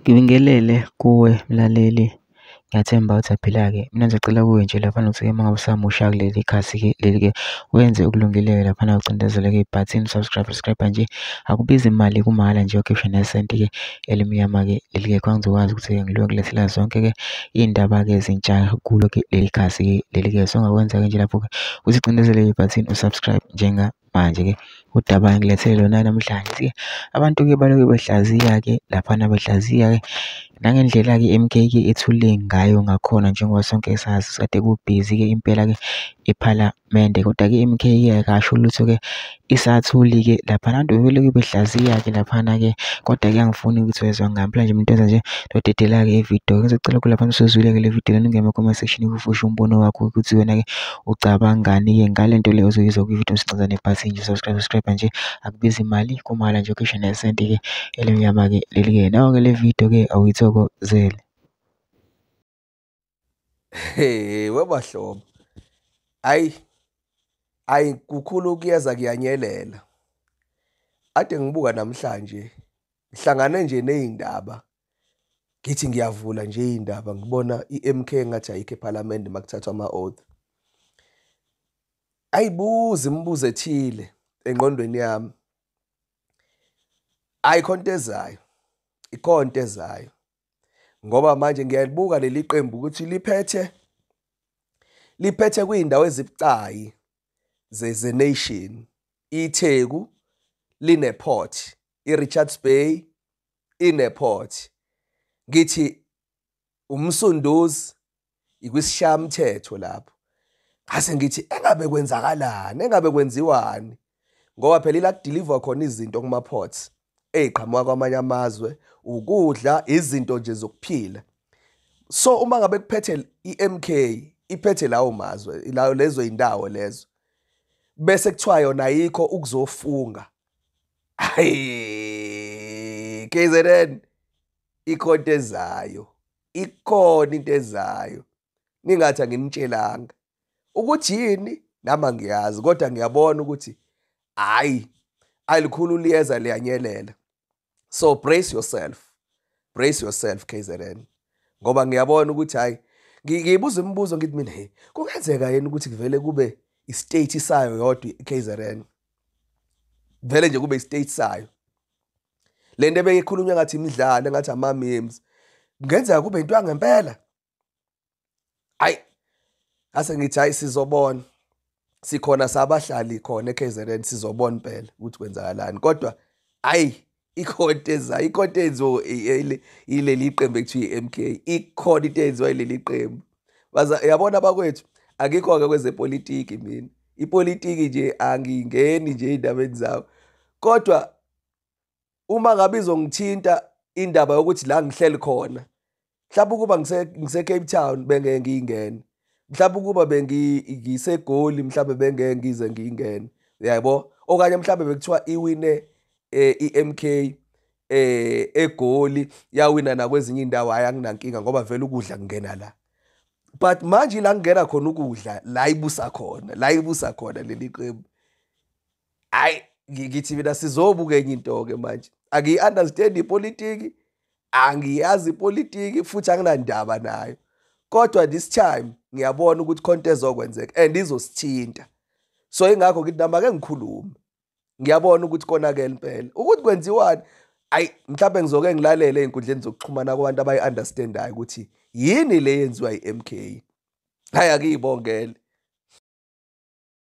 Ngibingelele kuwe mlaleli, ngiyathemba ukuthi uyaphila-ke. Mina ngizocela kuwe nje laphana ukuthi-ke uma ngabe usamusha kuleli khasi-ke leli-ke, wenze okulungileyo laphana ucindezeleke ibhathini subscribe, subscribe nje. Akubizi mali, kumahhala nje uyokhipha nesenti-ke elimnyama-ke leli-ke khona ngizokwazi ukuthi-ke ngiyokulethela zonke-ke iy'ndaba-ke ezintsha kulo-ke leli khasi-ke leli-ke. So, ongakwenza-ke nje lapho-ke ukuthi ucindezeleke ibhathini u-subscribe manje-ke udaba engilethele lona namhlanje. Abantu-ke baloke behlaziya-ke laphana behlaziya-ke Nangendlela-ke i-M_K-ke ethule ngayo ngakhona njengoba sonke sazi kade kubhizi-ke impela-ke ephalamende, koda-ke i-M_K-ke akasho lutho-ke isathule-ke laphana. Abantu bebelokhu behlaziya-ke laphana-ke, koda-ke angifuni ukuthi wezwa ngempela nje umuntu enza nje nodedela-ke ividiyo. Ngizocela laphana usuzwile-ke le vidiyo lena, ungene kuma-comment section ufishe umbono wakho ukuthi wena-ke ucabangani-ke ngale nto le ozoyizwa kwividiyo. Usicazane ebhathini nje u-subscribe, subscribe-a nje akubizi mali, kumahhala nje ukhishwa nesenti-ke elimnyama-ke leli-ke. Naku-ke le vidiyo-ke awuyitholi. ngithokozele. Hhe, webahlobo, hhayi hhayi kukhulu ukuyeza kuyanyelela. Ade ngibuka namhlanje ngihlangane nje ney'ndaba, ngithi ngiyavula nje iy'ndaba ngibona i-M_K engathi ayikho ephalamende uma kuthathwa ama-oath. Ayibuza imibuzo ethile engqondweni yami, hhayi khona into ezayo, ikhona into ezayo. ngoba manje ngiyalibuka leli qembu ukuthi liphethe liphethe kuyindawo ezibucayi ze nation iTheku lineport iRichards Bay ineport ngithi umsunduzi ikwisishamthetho lapho ngase ngithi engabe kwenzakalani engabe kwenziwani ngoba phela ila kudeliver khona izinto kuma ports ey'qhamuka kwamanye amazwe ukudla izinto nje zokuphila so uma ngabe kuphethe i-MK iphethe lawo mazwe lawo lezo indawo lezo bese kuthiwa yona ayikho ukuzofunga hayi KZN ikhonto ezayo ikhona into ezayo ningathi angimtshelanga ukuthi yini nama ngiyazi kodwa ngiyabona ukuthi hayi alikhulu liyeza liyanyelela so brace yourself brace yourself KZN ngoba ngiyabona ukuthi hayi ngiyibuza imibuzo ngithi mina hey kungenzeka yena ukuthi kuvele kube istate sayo yodwa KZN vele nje kube istate sayo le nto ebeyikhulunywa ngathi imidlalo engathi ama-memes kungenzeka kube into yangempela hayi ase ngithi hayi sizobona sikhona sabahlali khona e-KZN sizobona impela ukuthi kwenzakalani kodwa hayi ikhodi ezayo ikhodi eyenziwa ileli qembu ekuthiwa i-mk ikhodi into eyenziwa ileli qembu yabona abakwethu akikho-ke kwezepolitiki mina ipolitiki nje angingeni nje ey'ndabeni zawo kodwa uma ngabe izongithinta indaba yokuthi la ngihleli khona mhlawumbe ukuba ngise-cape town bengeke ngiyingene mhlawumbe ukuba bengisegoli mhlawumbe bengeke ngize ngiyingene yabo okanye mhlawumbe bekuthiwa iwine Eh, iMK eh, eGoli yawina nakwezinye iy'ndawo hhayi anginankinga ngoba vele ukudla kungena la but manje la kungena khona ukudla la ibusa khona la ibusa khona leli qembu hhayi ngithi mina sizobuka enye into-ke manje angiyi-understand ipolitiki angiyazi ipolitiki futhi anginandaba nayo kodwa this time ngiyabona ukuthi khona into ezokwenzeka and izosithinta so ingakho ngithi nama-ke ngikhulume ngiyabona ukuthi konakele impela ukuthi kwenziwani ayi mhlawumbe ngizoke ngilalele ey'nkundleni zokuxhumana kwabantu abayi-understandayo ukuthi yini le yenziwa i-m k hayi akiyibongele